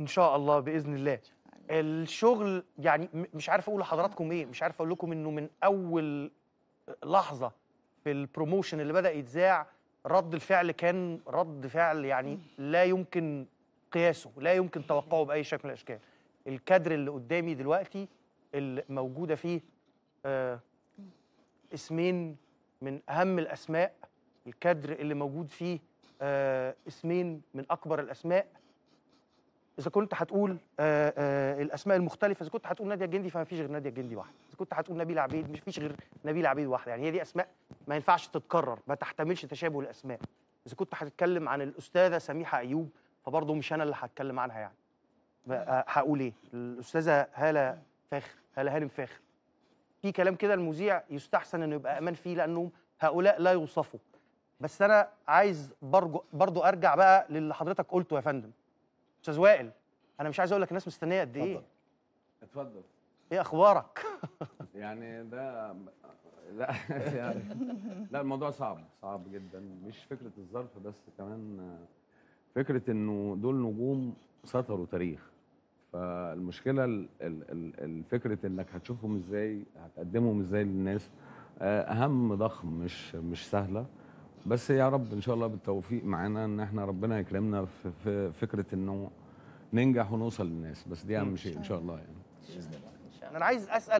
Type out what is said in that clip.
ان شاء الله باذن الله الشغل يعني مش عارف اقول لحضراتكم ايه مش عارف اقول لكم انه من اول لحظه في البروموشن اللي بدا يتذاع رد الفعل كان رد فعل يعني لا يمكن قياسه لا يمكن توقعه باي شكل من الاشكال الكادر اللي قدامي دلوقتي الموجوده فيه آه اسمين من اهم الاسماء الكادر اللي موجود فيه آه اسمين من اكبر الاسماء اذا كنت هتقول آآ آه، آآ آه، الاسماء المختلفه اذا كنت هتقول ناديه الجندي فما فيش غير ناديه الجندي واحده اذا كنت هتقول نبيل عبيد مش فيش غير نبيل عبيد واحده يعني هي دي اسماء ما ينفعش تتكرر ما تحتملش تشابه الاسماء اذا كنت هتتكلم عن الاستاذه سميحه ايوب فبرضه مش انا اللي هتكلم عنها يعني آه، هقول ايه الاستاذه هاله فاخر هاله هانم فاخر في كلام كده المذيع يستحسن انه يبقى امان فيه لانه هؤلاء لا يوصفوا بس انا عايز برضه برضو ارجع بقى للي حضرتك قلته يا فندم استاذ وائل انا مش عايز اقول لك الناس مستنيه قد ايه اتفضل ايه اخبارك يعني ده لا يعني لا الموضوع صعب صعب جدا مش فكره الظرف بس كمان فكره انه دول نجوم سطروا تاريخ فالمشكله الفكره انك هتشوفهم ازاي هتقدمهم ازاي للناس آه، اهم ضخم مش مش سهله بس يا رب ان شاء الله بالتوفيق معانا ان احنا ربنا يكرمنا في فكره انه ننجح ونوصل للناس بس دي اهم شيء ان شاء الله يعني باذن الله انا عايز اسال